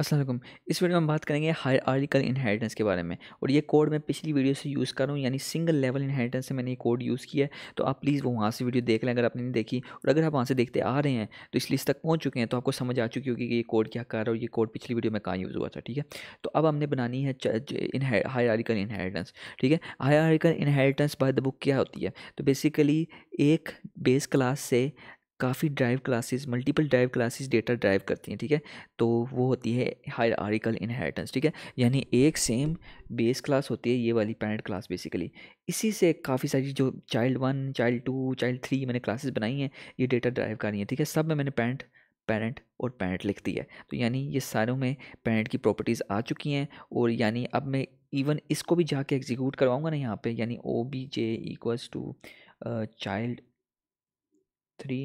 असलम इस वीडियो में हम बात करेंगे हायर आर्टिकल इनहेरिटेंस के बारे में और ये कोड मैं पिछली वीडियो से यूज़ कर रहा हूँ यानी सिंगल लेवल इनहेरिटेंस से मैंने ये कोड यूज़ किया है तो आप प्लीज़ वो वहाँ से वीडियो देख लें अगर आपने नहीं देखी और अगर आप वहाँ से देखते आ रहे हैं तो इस लिस्ट तक पहुँच चुके हैं तो आपको समझ आ चुकी होगी कि ये कोड क्या कर रहा है और ये कोड पिछली वीडियो में कहाँ यूज़ हुआ था ठीक है तो अब हमने बनानी है हायर आर्टिकल इनहेरिटेंस ठीक है hierarchical inheritance by the book क्या होती है तो बेसिकली एक बेस क्लास से काफ़ी derived classes multiple derived classes data derive करती हैं ठीक है तो वो होती है हायर आर्टिकल इनहेरिटेंस ठीक है यानी एक सेम बेस क्लास होती है ये वाली पैरेंट क्लास बेसिकली इसी से काफ़ी सारी जो child one child two child three मैंने क्लासेस बनाई हैं ये डेटा ड्राइव कर रही हैं ठीक है सब में मैंने पैरेंट पैरेंट और पैरेंट लिख दी है तो यानी ये सारों में पैरेंट की प्रॉपर्टीज़ आ चुकी हैं और यानी अब मैं इवन इसको भी जाके एग्जीक्यूट करवाऊँगा ना यहाँ पे यानी O B J equals to child three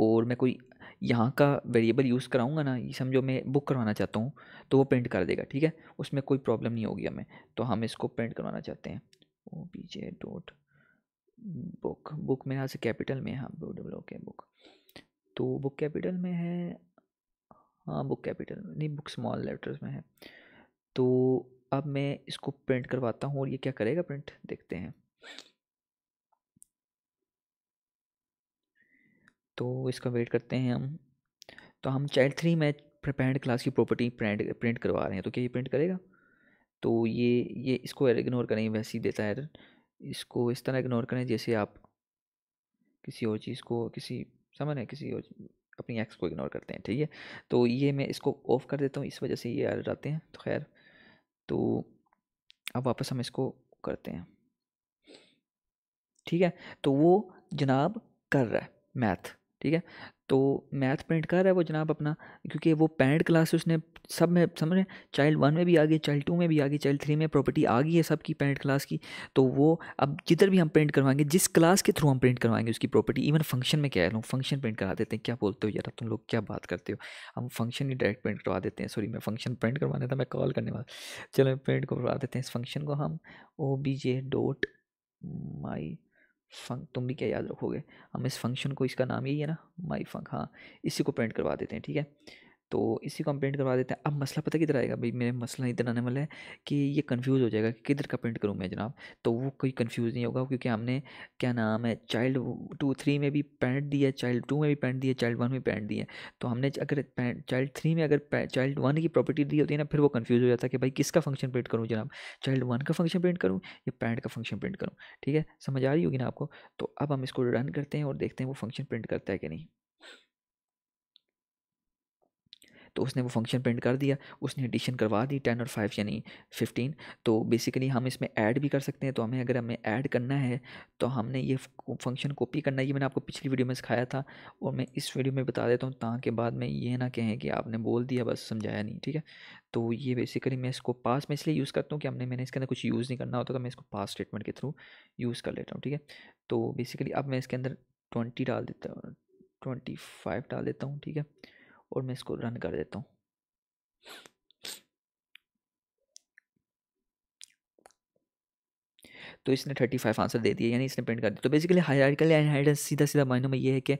और मैं कोई यहाँ का वेरिएबल यूज़ कराऊंगा ना ये समझो मैं बुक करवाना चाहता हूँ तो वो प्रिंट कर देगा ठीक है उसमें कोई प्रॉब्लम नहीं होगी हमें तो हम इसको प्रिंट करवाना चाहते हैं O P J dot book book मेरे यहाँ से कैपिटल में है हाँ डबल ओके बुक तो बुक कैपिटल में है हाँ बुक कैपिटल में नहीं बुक स्मॉल लेटर्स में है तो अब मैं इसको प्रिंट करवाता हूँ और ये क्या करेगा प्रिंट देखते हैं तो इसका वेट करते हैं हम तो हम चाइल्ड थ्री में प्रपेंड क्लास की प्रॉपर्टी प्रिंट प्रिंट करवा रहे हैं तो क्या ये प्रिंट करेगा तो ये ये इसको इग्नोर करें वैसे ही देता है एरर इसको इस तरह इग्नोर करें जैसे आप किसी और चीज़ को किसी समझ रहे किसी और अपनी एक्स को इग्नोर करते हैं ठीक है तो ये मैं इसको ऑफ कर देता हूँ इस वजह से ये एरर आते हैं तो खैर तो अब वापस हम इसको करते हैं ठीक है तो वो जनाब कर रहा है मैथ ठीक है तो मैथ प्रिंट कर रहा है वो जनाब अपना क्योंकि वो पैंट क्लास उसने सब में समझ रहे चाइल्ड वन में भी आ गई चाइल्ड टू में भी आ गई चाइल्ड थ्री में प्रॉपर्टी आ गई है सब की पैंट क्लास की तो वो अब जिधर भी हम प्रिंट करवाएंगे जिस क्लास के थ्रू हम प्रिंट करवाएंगे उसकी प्रॉपर्टी इवन फंक्शन में कह रहा हूँ फंक्शन प्रिंट करा देते हैं क्या बोलते हो यार तुम लोग क्या बात करते हो हम फंक्शन ही डायरेक्ट प्रिंट करवा देते हैं सॉरी मैं फंक्शन प्रिंट करवाने था मैं कॉल करने वाला चलो प्रिंट करवा देते हैं इस फंक्शन को हम ओ बी जे डॉट माई फंक तुम भी क्या याद रखोगे हम इस फंक्शन को इसका नाम यही है ना माई फंक हाँ इसी को प्रिंट करवा देते हैं ठीक है तो इसी को हम पेंट करवा देते हैं अब मसला पता किधर आएगा भाई मेरे मसला इधर आने वाला है कि ये कन्फ्यूज़ हो जाएगा कि किधर का पेंट करूँ मैं जनाब तो वो कोई कन्फ्यूज़ नहीं होगा क्योंकि हमने क्या नाम है चाइल्ड टू थ्री में भी पेंट दिया चाइल्ड टू में भी पेंट दिया चाइल्ड वन में पेंट दिया तो हमने अगर चाइल्ड थ्री में अगर चाइल्ड वन की प्रॉपर्टी दी होती है ना फिर वो कन्फ्यूज़ हो जाता है कि भाई किसका फंक्शन पेंट करूँ जनाब चाइल्ड वन का फंक्शन पेंट करूँ या पैंट का फंक्शन पेंट करूँ ठीक है समझ आ रही होगी ना आपको तो अब हम इसको रन करते हैं और देखते हैं वो फंक्शन प्रिंट करता है कि नहीं तो उसने वो फंक्शन प्रिंट कर दिया उसने एडिशन करवा दी टेन और फाइव यानी फिफ्टीन तो बेसिकली हम इसमें ऐड भी कर सकते हैं तो हमें अगर हमें ऐड करना है तो हमने ये फंक्शन कॉपी करना ये मैंने आपको पिछली वीडियो में सिखाया था और मैं इस वीडियो में बता देता हूँ ताकि बाद में ये ना कहें कि आपने बोल दिया बस समझाया नहीं ठीक है तो ये बेसिकली मैं इसको पास में इसलिए यूज़ करता हूँ कि हमने मैंने इसके अंदर कुछ यूज़ नहीं करना होता तो मैं इसको पास स्टेटमेंट के थ्रू यूज़ कर लेता हूँ ठीक है तो बेसिकली अब मैं इसके अंदर ट्वेंटी डाल देता हूँ ट्वेंटी फाइव डाल देता हूँ ठीक है और मैं इसको रन कर देता हूँ तो इसने थर्टी फाइव आंसर दे दिया यानी इसने प्रिंट कर दिया तो बेसिकली हायरार्किकल इनहेरिटेंस सीधा सीधा मायनों में ये है कि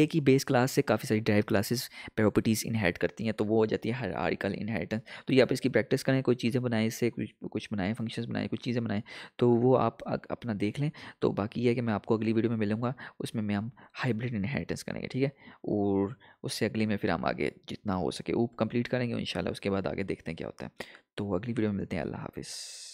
एक ही बेस क्लास से काफ़ी सारी ड्राइव क्लासेस प्रॉपर्टीज़ इनहेरिट करती हैं तो वो हो जाती है हायरार्किकल इनहेरिटेंस तो ये आप इसकी प्रैक्टिस करें कोई चीज़ें बनाएं इससे कुछ कुछ बनाएं फंक्शन बनाएं कुछ चीज़ें बनाएं तो वो आप अपना देख लें तो बाकी ये है कि मैं आपको अगली वीडियो में मिलूँगा उसमें मैं हम हाइब्रिड इनहेरिटेंस करेंगे ठीक है और उससे अगली में फिर हम आगे जितना हो सके वो कंप्लीट करेंगे इन उसके बाद आगे देखते हैं क्या होता है तो अगली वीडियो में मिलते हैं अल्लाह हाफिज़